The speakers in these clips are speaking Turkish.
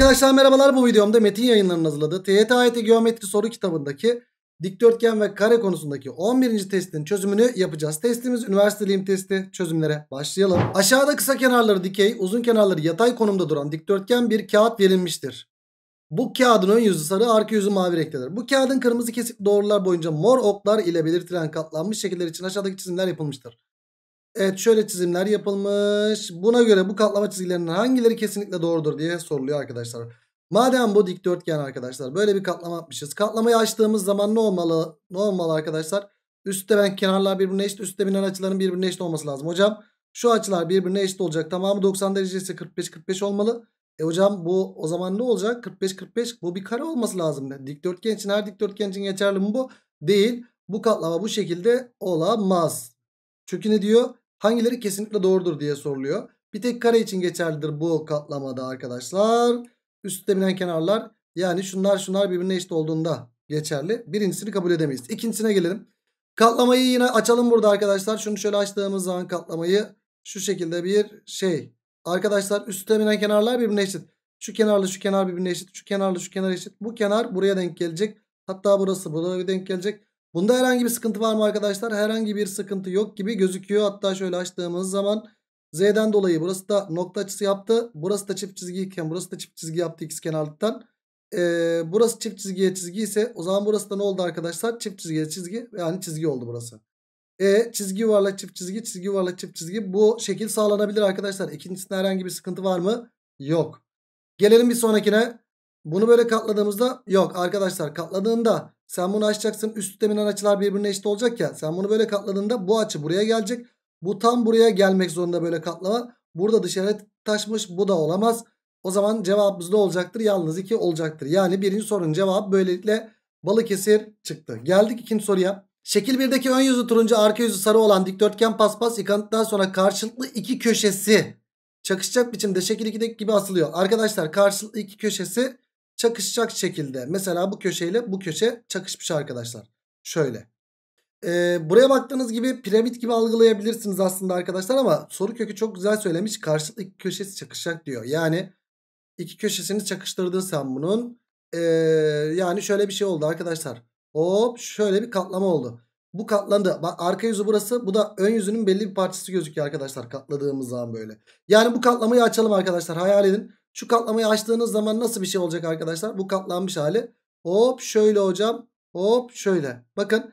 Arkadaşlar merhabalar bu videomda Metin yayınlarının hazırladığı TYT AYT Geometri soru kitabındaki dikdörtgen ve kare konusundaki 11. testin çözümünü yapacağız. Testimiz üniversiteliğim testi çözümlere başlayalım. Aşağıda kısa kenarları dikey uzun kenarları yatay konumda duran dikdörtgen bir kağıt verilmiştir. Bu kağıdın ön yüzü sarı arka yüzü mavi renktedir. Bu kağıdın kırmızı kesik doğrular boyunca mor oklar ile belirtilen katlanmış şekiller için aşağıdaki çizimler yapılmıştır. Evet şöyle çizimler yapılmış. Buna göre bu katlama çizgilerinin hangileri kesinlikle doğrudur diye soruluyor arkadaşlar. Madem bu dikdörtgen arkadaşlar böyle bir katlama yapmışız. Katlamayı açtığımız zaman ne olmalı? Ne olmalı arkadaşlar? Üstte ben kenarlar birbirine eşit. Üstte binen açıların birbirine eşit olması lazım. Hocam şu açılar birbirine eşit olacak. Tamamı 90 derecesi 45-45 olmalı. E hocam bu o zaman ne olacak? 45-45 bu bir kare olması lazım. Dikdörtgen için her dikdörtgen için geçerli mi bu? Değil. Bu katlama bu şekilde olamaz. Çünkü ne diyor? hangileri kesinlikle doğrudur diye soruluyor. Bir tek kare için geçerlidir bu katlamada arkadaşlar. Üstte binen kenarlar yani şunlar şunlar birbirine eşit olduğunda geçerli. Birincisini kabul edemeyiz. İkincisine gelelim. Katlamayı yine açalım burada arkadaşlar. Şunu şöyle açtığımız zaman katlamayı şu şekilde bir şey. Arkadaşlar üstte binen kenarlar birbirine eşit. Şu kenarla şu kenar birbirine eşit. Şu kenarla şu kenar eşit. Bu kenar buraya denk gelecek. Hatta burası buraya denk gelecek. Bunda herhangi bir sıkıntı var mı arkadaşlar? Herhangi bir sıkıntı yok gibi gözüküyor. Hatta şöyle açtığımız zaman Z'den dolayı burası da nokta açısı yaptı. Burası da çift çizgiyken, burası da çift çizgi yaptı ikiz kenarlıktan. Ee, burası çift çizgiye çizgi ise o zaman burası da ne oldu arkadaşlar? Çift çizgiye çizgi yani çizgi oldu burası. E çizgi yuvarlak çift çizgi çizgi yuvarlak çift çizgi bu şekil sağlanabilir arkadaşlar. İkincisinde herhangi bir sıkıntı var mı? Yok. Gelelim bir sonrakine. Bunu böyle katladığımızda yok arkadaşlar katladığında sen bunu açacaksın üst deminden açılar birbirine eşit olacak ya. Sen bunu böyle katladığında bu açı buraya gelecek. Bu tam buraya gelmek zorunda böyle katlama. Burada dışarı taşmış bu da olamaz. O zaman cevabımız ne olacaktır? Yalnız iki olacaktır. Yani birinci sorunun cevabı böylelikle Balıkesir çıktı. Geldik ikinci soruya. Şekil 1'deki ön yüzü turuncu arka yüzü sarı olan dikdörtgen paspas yıkandıktan sonra karşılıklı iki köşesi çakışacak biçimde şekil 2'deki gibi asılıyor. Arkadaşlar karşılıklı iki köşesi çakışacak şekilde mesela bu köşeyle bu köşe çakışmış arkadaşlar. Şöyle. Ee, buraya baktığınız gibi piramit gibi algılayabilirsiniz aslında arkadaşlar ama soru kökü çok güzel söylemiş. Karşılıklı iki köşesi çakışacak diyor. Yani iki köşesini çakıştırdın sen bunun. Ee, yani şöyle bir şey oldu arkadaşlar. Hop şöyle bir katlama oldu. Bu katlandı. Bak arka yüzü burası. Bu da ön yüzünün belli bir parçası gözüküyor arkadaşlar. Katladığımız zaman böyle. Yani bu katlamayı açalım arkadaşlar. Hayal edin. Şu katlamayı açtığınız zaman nasıl bir şey olacak arkadaşlar? Bu katlanmış hali. Hop şöyle hocam. Hop şöyle. Bakın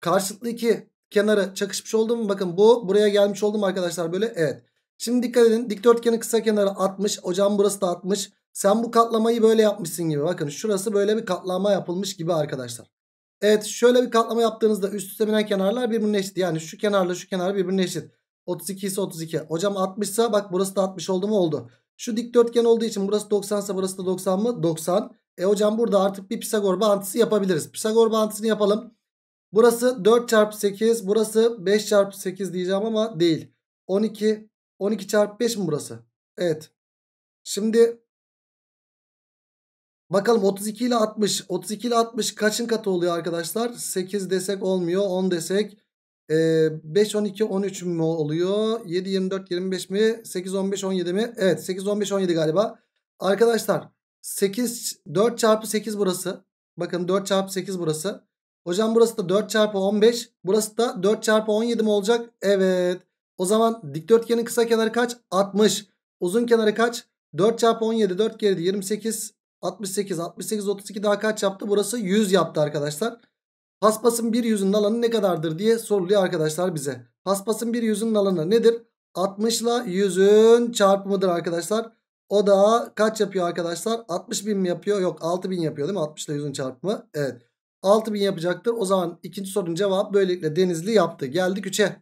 karşılıklı iki kenarı çakışmış oldum. Bakın bu buraya gelmiş oldum arkadaşlar böyle? Evet. Şimdi dikkat edin. Dikdörtgenin kısa kenarı 60. Hocam burası da 60. Sen bu katlamayı böyle yapmışsın gibi. Bakın şurası böyle bir katlama yapılmış gibi arkadaşlar. Evet şöyle bir katlama yaptığınızda üst üste binen kenarlar birbirine eşit. Yani şu kenarla şu kenar birbirine eşit. 32 ise 32. Hocam 60 ise bak burası da 60 oldu mu oldu. Şu dikdörtgen olduğu için burası 90 ise burası da 90 mı? 90. E hocam burada artık bir Pisagor bağıntısı yapabiliriz. Pisagor bağıntısını yapalım. Burası 4 çarpı 8. Burası 5 çarpı 8 diyeceğim ama değil. 12. 12 çarpı 5 mi burası? Evet. Şimdi bakalım 32 ile 60. 32 ile 60 kaçın katı oluyor arkadaşlar? 8 desek olmuyor. 10 desek e, 5, 12, 13 mi oluyor? 7, 24, 25 mi? 8, 15, 17 mi? Evet 8, 15, 17 galiba. Arkadaşlar 8, 4 çarpı 8 burası. Bakın 4 çarpı 8 burası. Hocam burası da 4 çarpı 15. Burası da 4 çarpı 17 mi olacak? Evet. O zaman dikdörtgenin kısa kenarı kaç? 60. Uzun kenarı kaç? 4 çarpı 17. 4 geride 28. 68. 68 32 daha kaç yaptı? Burası 100 yaptı arkadaşlar. Paspasın bir yüzünün alanı ne kadardır diye soruluyor arkadaşlar bize. Paspasın bir yüzünün alanı nedir? 60 ile 100'ün çarpımıdır arkadaşlar. O da kaç yapıyor arkadaşlar? 60 bin mi yapıyor? Yok 6 bin yapıyor değil mi? 60 ile 100'ün çarpımı. Evet. 6 bin yapacaktır. O zaman ikinci sorunun cevabı böylelikle Denizli yaptı. Geldik 3'e.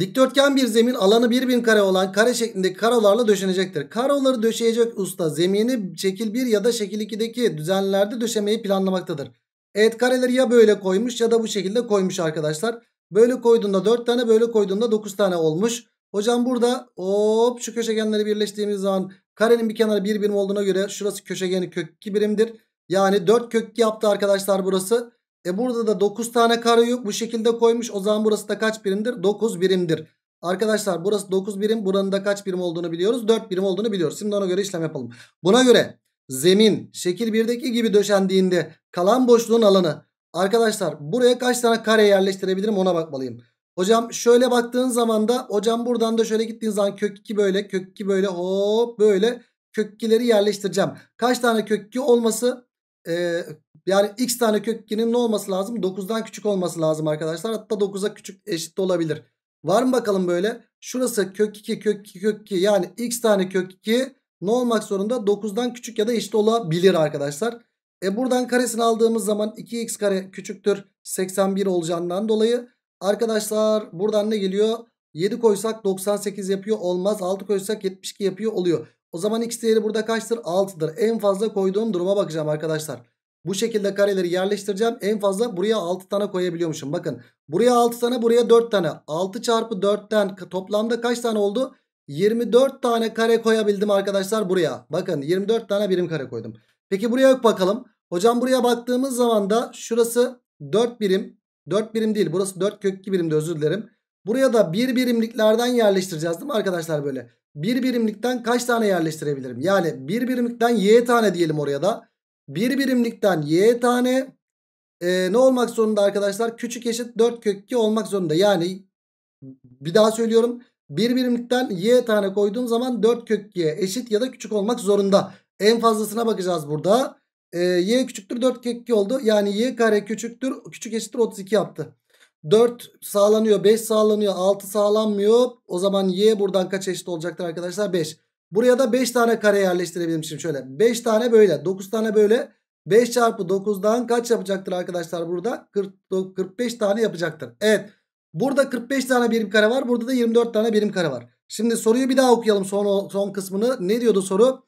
Dikdörtgen bir zemin alanı 1 bin kare olan kare şeklindeki karolarla döşenecektir. Karoları döşeyecek usta zemini şekil 1 ya da şekil 2'deki düzenlerde döşemeyi planlamaktadır. Evet kareleri ya böyle koymuş ya da bu şekilde koymuş arkadaşlar. Böyle koyduğunda 4 tane böyle koyduğunda 9 tane olmuş. Hocam burada hop şu köşegenleri birleştiğimiz zaman karenin bir kenarı 1 bir birim olduğuna göre şurası köşegeni kök 2 birimdir. Yani 4 kök 2 yaptı arkadaşlar burası. E burada da 9 tane kare yok bu şekilde koymuş. O zaman burası da kaç birimdir? 9 birimdir. Arkadaşlar burası 9 birim. Buranın da kaç birim olduğunu biliyoruz? 4 birim olduğunu biliyoruz. Şimdi ona göre işlem yapalım. Buna göre zemin şekil 1'deki gibi döşendiğinde kalan boşluğun alanı. Arkadaşlar buraya kaç tane kare yerleştirebilirim ona bakmalıyım. Hocam şöyle baktığın zaman da hocam buradan da şöyle gittiğin zaman kök 2 böyle kök 2 böyle hop böyle kök 2'leri yerleştireceğim. Kaç tane kök 2 olması e, yani x tane kök 2'nin ne olması lazım? 9'dan küçük olması lazım arkadaşlar. Hatta 9'a küçük eşit olabilir. Var mı bakalım böyle? Şurası kök 2 kök 2 kök 2 yani x tane kök 2 ne olmak zorunda? 9'dan küçük ya da eşit olabilir arkadaşlar. E buradan karesini aldığımız zaman 2x kare küçüktür 81 olacağından dolayı arkadaşlar buradan ne geliyor? 7 koysak 98 yapıyor olmaz. 6 koysak 72 yapıyor oluyor. O zaman x değeri burada kaçtır? 6'dır. En fazla koyduğum duruma bakacağım arkadaşlar. Bu şekilde kareleri yerleştireceğim. En fazla buraya 6 tane koyabiliyormuşum. Bakın buraya 6 tane buraya 4 tane. 6 çarpı 4'ten toplamda kaç tane oldu? 24 tane kare koyabildim arkadaşlar buraya. Bakın 24 tane birim kare koydum. Peki buraya yok bakalım. Hocam buraya baktığımız zaman da şurası 4 birim. 4 birim değil burası 4 kök 2 birimde özür dilerim. Buraya da 1 bir birimliklerden yerleştireceğiz değil mi arkadaşlar böyle? 1 bir birimlikten kaç tane yerleştirebilirim? Yani 1 bir birimlikten y tane diyelim oraya da. 1 bir birimlikten y tane e, ne olmak zorunda arkadaşlar? Küçük eşit 4 kök 2 olmak zorunda. Yani bir daha söylüyorum. Bir birimlikten y tane koyduğum zaman 4 kök y eşit ya da küçük olmak zorunda. En fazlasına bakacağız burada. Ee, y küçüktür 4 kök y oldu. Yani y kare küçüktür küçük eşittir 32 yaptı. 4 sağlanıyor 5 sağlanıyor 6 sağlanmıyor. O zaman y buradan kaç eşit olacaktır arkadaşlar 5. Buraya da 5 tane kare yerleştirebilirim şimdi şöyle. 5 tane böyle 9 tane böyle. 5 çarpı 9'dan kaç yapacaktır arkadaşlar burada? 40, 45 tane yapacaktır. Evet. Burada 45 tane birim kare var. Burada da 24 tane birim kare var. Şimdi soruyu bir daha okuyalım son, son kısmını. Ne diyordu soru?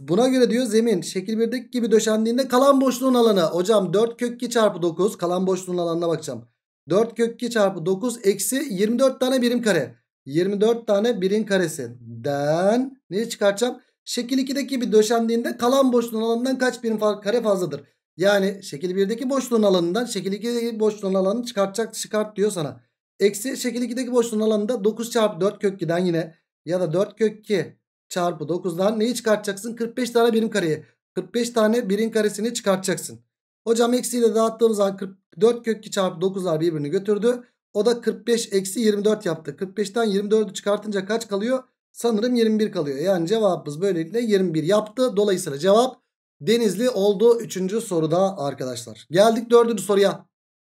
Buna göre diyor zemin şekil 1'deki gibi döşendiğinde kalan boşluğun alanı. Hocam 4 kök 2 çarpı 9 kalan boşluğun alanına bakacağım. 4 kök 2 çarpı 9 eksi 24 tane birim kare. 24 tane birim karesinden neyi çıkartacağım? Şekil 2'deki bir döşendiğinde kalan boşluğun alanından kaç birim kare fazladır? Yani şekil 1'deki boşluğun alanından şekil 2'deki boşluğun alanını çıkartacak çıkart diyor sana. Eksi şekil 2'deki boşluğun alanında 9 çarpı 4 kök 2'den yine ya da 4 kök 2 çarpı 9'dan neyi çıkartacaksın? 45 tane birim kareyi. 45 tane birim karesini çıkartacaksın. Hocam eksiyle dağıttığımız zaman 4 kök 2 çarpı 9'lar birbirini götürdü. O da 45 eksi 24 yaptı. 45'ten 24'ü çıkartınca kaç kalıyor? Sanırım 21 kalıyor. Yani cevabımız böylelikle 21 yaptı. Dolayısıyla cevap Denizli oldu üçüncü soruda arkadaşlar. Geldik dördüncü soruya.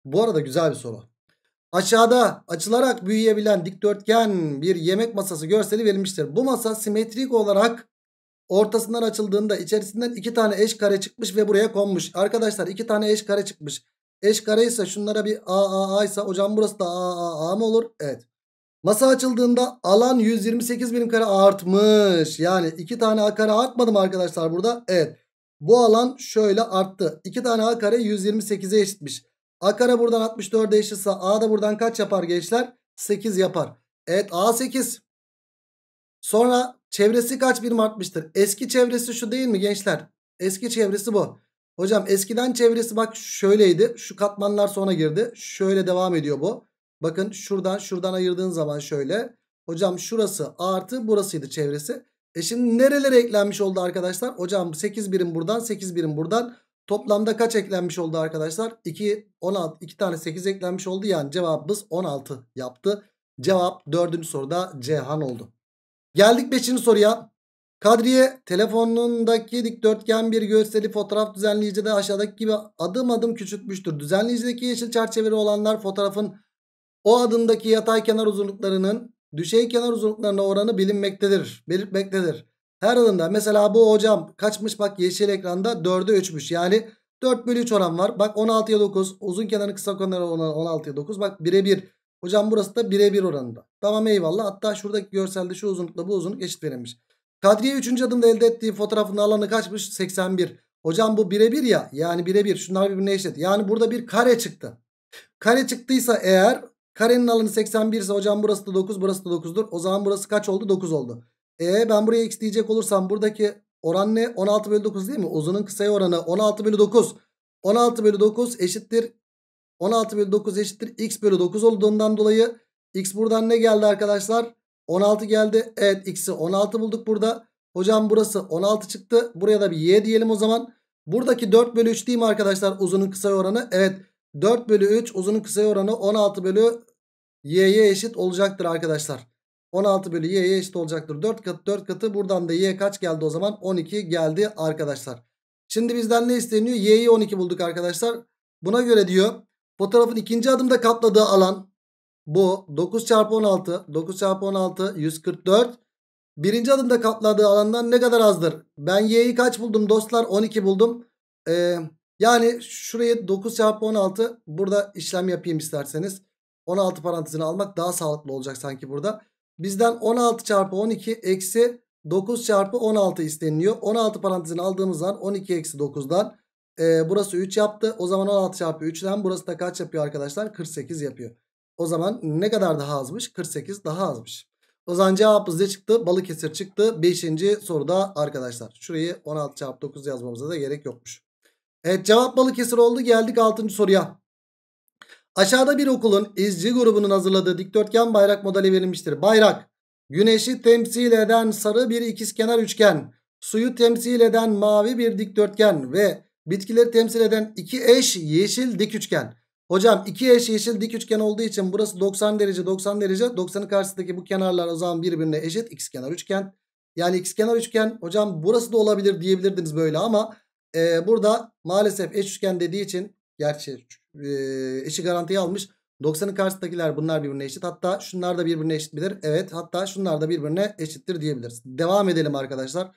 Bu arada güzel bir soru. Aşağıda açılarak büyüyebilen dikdörtgen bir yemek masası görseli verilmiştir. Bu masa simetrik olarak ortasından açıldığında içerisinden iki tane eş kare çıkmış ve buraya konmuş. Arkadaşlar iki tane eş kare çıkmış. Eş kare ise şunlara bir a a a ise hocam burası da a a a mı olur? Evet. Masa açıldığında alan 128 birim kare artmış. Yani iki tane A kare artmadı mı arkadaşlar burada? Evet. Bu alan şöyle arttı. İki tane A kare 128'e eşitmiş. A kare buradan 64'e eşitse A da buradan kaç yapar gençler? 8 yapar. Evet A 8. Sonra çevresi kaç birim artmıştır? Eski çevresi şu değil mi gençler? Eski çevresi bu. Hocam eskiden çevresi bak şöyleydi. Şu katmanlar sonra girdi. Şöyle devam ediyor bu. Bakın şuradan şuradan ayırdığın zaman şöyle. Hocam şurası artı burasıydı çevresi. E şimdi nerelere eklenmiş oldu arkadaşlar? Hocam 8 birim buradan 8 birim buradan. Toplamda kaç eklenmiş oldu arkadaşlar? 2, 16, 2 tane 8 eklenmiş oldu. Yani cevabımız 16 yaptı. Cevap 4. soruda Cihan oldu. Geldik 5. soruya. Kadriye telefonundaki dikdörtgen bir gösteri fotoğraf düzenleyicide aşağıdaki gibi adım adım küçültmüştür. Düzenleyicideki yeşil çerçeveli olanlar fotoğrafın o adımdaki yatay kenar uzunluklarının düşey kenar uzunluklarına oranı bilinmektedir. Belirtmektedir. Her alanda mesela bu hocam kaçmış bak yeşil ekranda 4'e 3'müş. Yani 4 bölü 3 oran var. Bak 16'ya 9 uzun kenarın kısa kenarı 16'ya 9 bak 1'e 1. Hocam burası da 1'e 1 oranında. Tamam eyvallah hatta şuradaki görselde şu uzunlukla bu uzunluk eşit verilmiş. Kadriye 3. adımda elde ettiği fotoğrafın alanı kaçmış? 81. Hocam bu birebir ya. Yani birebir. Şunlar birbirine eşit. Yani burada bir kare çıktı. Kare çıktıysa eğer karenin alanı 81 ise hocam burası da 9 burası da 9'dur. O zaman burası kaç oldu? 9 oldu. E ben buraya x diyecek olursam buradaki oran ne? 16 bölü 9 değil mi? Uzunun kısaya oranı 16 bölü 9. 16 bölü 9 eşittir. 16 bölü 9 eşittir x bölü 9 olduğundan dolayı x buradan ne geldi arkadaşlar? 16 geldi. Evet x'i 16 bulduk burada. Hocam burası 16 çıktı. Buraya da bir y diyelim o zaman. Buradaki 4 bölü 3 değil mi arkadaşlar uzunun kısa oranı? Evet 4 bölü 3 uzunun kısa oranı 16 bölü y'ye eşit olacaktır arkadaşlar. 16 bölü y'ye eşit olacaktır. 4 katı 4 katı buradan da y kaç geldi o zaman? 12 geldi arkadaşlar. Şimdi bizden ne isteniyor? Y'yi 12 bulduk arkadaşlar. Buna göre diyor fotoğrafın ikinci adımda kapladığı alan bu 9 çarpı 16 9 çarpı 16 144 birinci adımda kapladığı alandan ne kadar azdır? Ben y'yi kaç buldum dostlar? 12 buldum. Ee, yani şurayı 9 çarpı 16 burada işlem yapayım isterseniz. 16 parantezini almak daha sağlıklı olacak sanki burada. Bizden 16 çarpı 12 eksi 9 çarpı 16 isteniliyor. 16 parantezini aldığımız zaman 12 eksi 9'dan e, burası 3 yaptı. O zaman 16 çarpı 3'den burası da kaç yapıyor arkadaşlar? 48 yapıyor. O zaman ne kadar daha azmış? 48 daha azmış. O zaman cevabımız ne çıktı? Balıkesir çıktı. 5. soruda arkadaşlar. Şurayı 16 çarpı 9 yazmamıza da gerek yokmuş. Evet cevap Balıkesir oldu. Geldik 6. soruya. Aşağıda bir okulun izci grubunun hazırladığı dikdörtgen bayrak modeli verilmiştir. Bayrak güneşi temsil eden sarı bir ikizkenar üçgen, suyu temsil eden mavi bir dikdörtgen ve bitkileri temsil eden iki eş yeşil dik üçgen. Hocam iki eş yeşil dik üçgen olduğu için burası 90 derece 90 derece 90'ın karşısındaki bu kenarlar o zaman birbirine eşit ikizkenar üçgen. Yani ikizkenar üçgen hocam burası da olabilir diyebilirdiniz böyle ama e, burada maalesef eş üçgen dediği için gerçi e, eşi garantiye almış. 90'ın karşısındakiler bunlar birbirine eşit. Hatta şunlar da birbirine eşit midir? Evet hatta şunlar da birbirine eşittir diyebiliriz. Devam edelim arkadaşlar.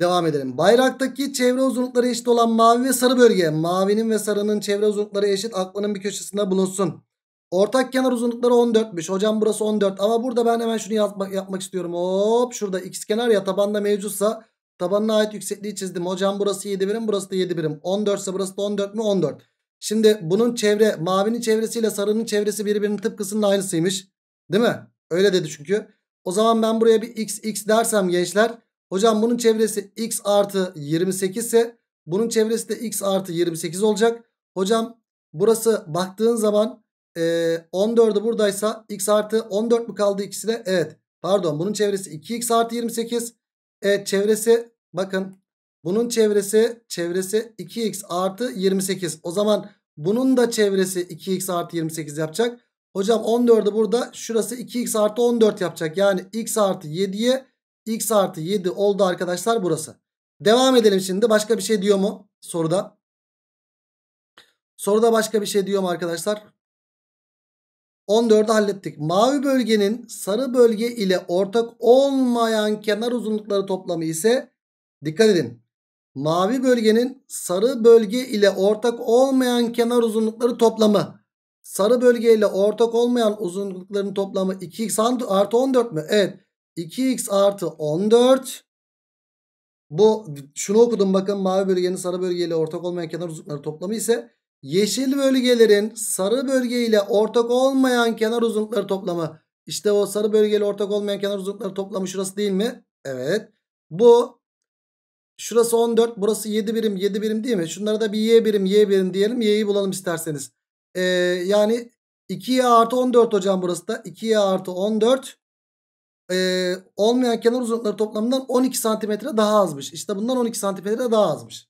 Devam edelim. Bayraktaki çevre uzunlukları eşit olan mavi ve sarı bölge. Mavinin ve sarının çevre uzunlukları eşit aklının bir köşesinde bulunsun. Ortak kenar uzunlukları 14'müş. Hocam burası 14 ama burada ben hemen şunu yapmak, yapmak istiyorum. Hop şurada x kenar ya tabanda mevcutsa tabanına ait yüksekliği çizdim. Hocam burası 7 birim burası da 7 birim. 14 ise burası da 14 mü? 14. Şimdi bunun çevre mavinin çevresiyle sarının çevresi birbirinin tıpkısının aynısıymış. Değil mi? Öyle dedi çünkü. O zaman ben buraya bir x x dersem gençler. Hocam bunun çevresi x artı 28 ise bunun çevresi de x artı 28 olacak. Hocam burası baktığın zaman e, 14'ü buradaysa x artı 14 mu kaldı ikisi de? Evet. Pardon bunun çevresi 2x artı 28. Evet çevresi bakın bunun çevresi çevresi 2x artı 28. O zaman bunun da çevresi 2x artı 28 yapacak. Hocam 14'ü burada şurası 2x artı 14 yapacak. Yani x artı 7'ye x artı 7 oldu arkadaşlar burası. Devam edelim şimdi. Başka bir şey diyor mu soruda? Soruda başka bir şey diyor mu arkadaşlar? 14'ü hallettik. Mavi bölgenin sarı bölge ile ortak olmayan kenar uzunlukları toplamı ise dikkat edin. Mavi bölgenin sarı bölge ile ortak olmayan kenar uzunlukları toplamı. Sarı bölge ile ortak olmayan uzunlukların toplamı 2x artı 14 mü? Evet. 2x artı 14. Bu şunu okudum bakın mavi bölgenin sarı bölge ile ortak olmayan kenar uzunlukları toplamı ise yeşil bölgelerin sarı bölge ile ortak olmayan kenar uzunlukları toplamı. İşte o sarı bölge ile ortak olmayan kenar uzunlukları toplamı şurası değil mi? Evet. Bu Şurası 14 burası 7 birim 7 birim değil mi? Şunlara da bir y birim y birim diyelim. Y'yi bulalım isterseniz. Ee, yani 2y artı 14 hocam burası da. 2y artı 14. Ee, olmayan kenar uzunlukları toplamından 12 santimetre daha azmış. İşte bundan 12 santimetre daha azmış.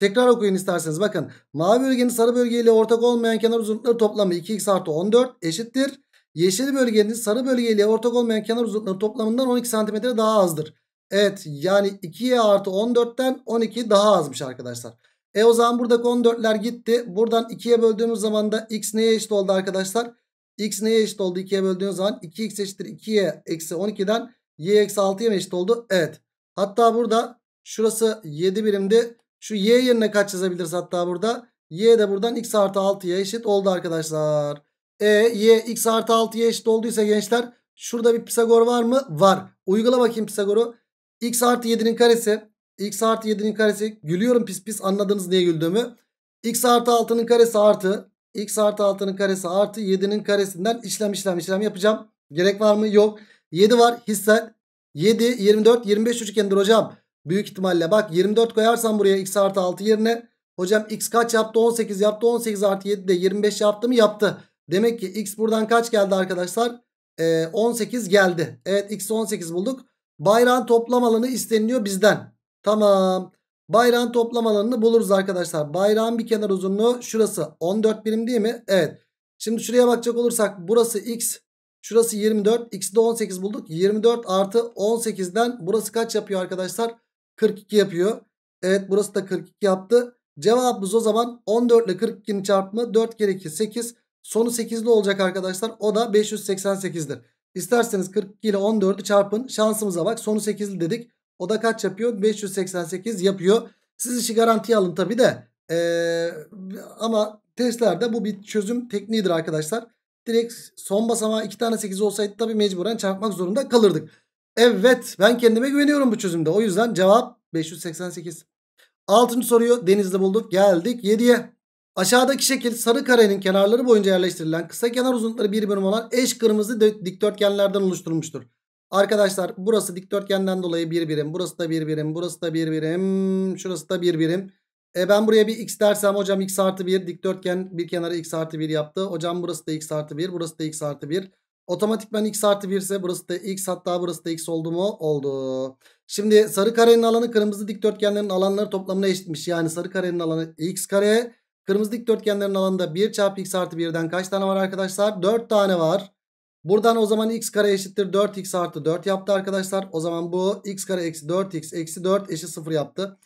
Tekrar okuyun isterseniz. Bakın mavi bölgenin sarı bölgeyle ortak olmayan kenar uzunlukları toplamı 2x artı 14 eşittir. Yeşil bölgenin sarı bölgeyle ortak olmayan kenar uzunlukları toplamından 12 santimetre daha azdır. Evet yani 2y artı 14'ten 12 daha azmış arkadaşlar. E o zaman buradaki 14'ler gitti. Buradan 2'ye böldüğümüz zaman da x neye eşit oldu arkadaşlar? X neye eşit oldu 2'ye böldüğümüz zaman 2x eşittir 2y eksi 12'den y eksi 6'ya eşit oldu? Evet. Hatta burada şurası 7 birimdi. Şu y yerine kaç yazabiliriz hatta burada? Y de buradan x artı 6'ya eşit oldu arkadaşlar. E y x artı 6'ya eşit olduysa gençler şurada bir Pisagor var mı? Var. Uygula bakayım Pisagor'u. X artı 7'nin karesi. X artı 7'nin karesi. Gülüyorum pis pis anladınız niye güldüğümü. X artı 6'nın karesi artı. X artı 6'nın karesi artı 7'nin karesinden işlem işlem işlem yapacağım. Gerek var mı? Yok. 7 var hissel. 7, 24, 25 üçgendir hocam. Büyük ihtimalle bak 24 koyarsam buraya x artı 6 yerine. Hocam x kaç yaptı? 18 yaptı. 18 artı 7 de 25 yaptı mı? Yaptı. Demek ki x buradan kaç geldi arkadaşlar? Ee, 18 geldi. Evet x 18 bulduk. Bayrağın toplam alanı isteniliyor bizden. Tamam. Bayrağın toplam alanını buluruz arkadaşlar. Bayrağın bir kenar uzunluğu şurası 14 birim değil mi? Evet. Şimdi şuraya bakacak olursak burası x. Şurası 24. X'i de 18 bulduk. 24 artı 18'den burası kaç yapıyor arkadaşlar? 42 yapıyor. Evet burası da 42 yaptı. Cevabımız o zaman 14 ile 42'nin çarpımı 4 kere 2 8. Sonu 8'li olacak arkadaşlar. O da 588'dir. İsterseniz 42 ile 14'ü çarpın. Şansımıza bak. Sonu 8'li dedik. O da kaç yapıyor? 588 yapıyor. Siz işi garantiye alın tabi de. Ee, ama testlerde bu bir çözüm tekniğidir arkadaşlar. Direkt son basamağı 2 tane 8 olsaydı tabi mecburen çarpmak zorunda kalırdık. Evet ben kendime güveniyorum bu çözümde. O yüzden cevap 588. 6. soruyu denizde bulduk. Geldik 7'ye. Aşağıdaki şekil sarı karenin kenarları boyunca yerleştirilen kısa kenar uzunlukları bir olan eş kırmızı dikdörtgenlerden oluşturulmuştur. Arkadaşlar burası dikdörtgenden dolayı bir birim. Burası da bir birim. Burası da bir birim. Şurası da bir birim. E ben buraya bir x dersem hocam x artı 1 dikdörtgen bir kenarı x artı 1 yaptı. Hocam burası da x artı 1 burası da x artı 1. Otomatikman x artı 1 ise burası da x hatta burası da x oldu mu? Oldu. Şimdi sarı karenin alanı kırmızı dikdörtgenlerin alanları toplamına eşitmiş. Yani sarı karenin alanı x kare Kırmızı dikdörtgenlerin alanında 1 çarpı x artı 1'den kaç tane var arkadaşlar? 4 tane var. Buradan o zaman x kare eşittir 4x artı 4 yaptı arkadaşlar. O zaman bu x kare eksi 4x eksi 4 eşit 0 yaptı.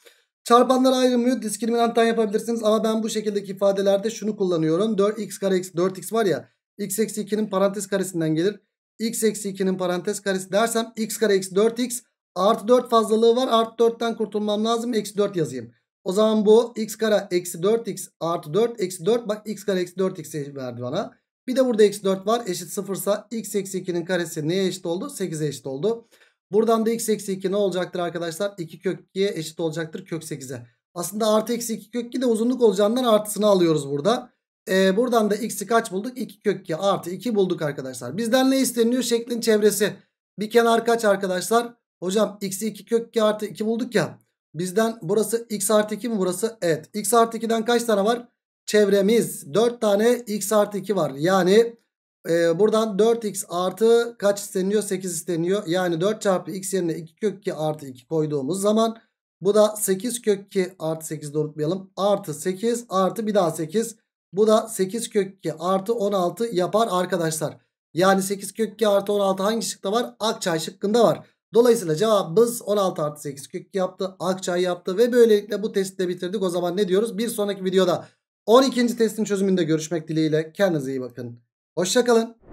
Çarpanlar ayrılmıyor. Diskriminanttan yapabilirsiniz. Ama ben bu şekildeki ifadelerde şunu kullanıyorum. 4x kare eksi 4x var ya. x eksi 2'nin parantez karesinden gelir. x eksi 2'nin parantez karesi dersem x kare eksi 4x artı 4 fazlalığı var. Artı 4'ten kurtulmam lazım. Eksi 4 yazayım. O zaman bu x kare eksi 4x artı 4 eksi 4. Bak x kare eksi 4x verdi bana. Bir de burada eksi 4 var. Eşit 0 sıfırsa x eksi 2'nin karesi neye eşit oldu? 8'e eşit oldu. Buradan da x eksi 2 ne olacaktır arkadaşlar? 2 kök 2'ye eşit olacaktır kök 8'e. Aslında artı eksi 2 kök 2 de uzunluk olacağından artısını alıyoruz burada. Ee, buradan da x'i kaç bulduk? 2 kök 2 artı 2 bulduk arkadaşlar. Bizden ne isteniyor? Şeklin çevresi. Bir kenar kaç arkadaşlar? Hocam x'i 2 kök 2 artı 2 bulduk ya. Bizden burası x artı 2 mi burası? Evet. x artı 2'den kaç tane var? Çevremiz 4 tane x artı 2 var. Yani e, buradan 4x artı kaç isteniyor? 8 isteniyor. Yani 4 çarpı x yerine 2 kök 2 artı 2 koyduğumuz zaman bu da 8 kök 2 artı 8 de unutmayalım. Artı 8 artı bir daha 8. Bu da 8 kök 2 artı 16 yapar arkadaşlar. Yani 8 kök 2 artı 16 hangi şıkta var? Akçay şıkkında var. Dolayısıyla cevabımız 16 artı 8 kök yaptı. Akçay yaptı ve böylelikle bu testi de bitirdik. O zaman ne diyoruz? Bir sonraki videoda 12. testin çözümünde görüşmek dileğiyle. Kendinize iyi bakın. Hoşçakalın.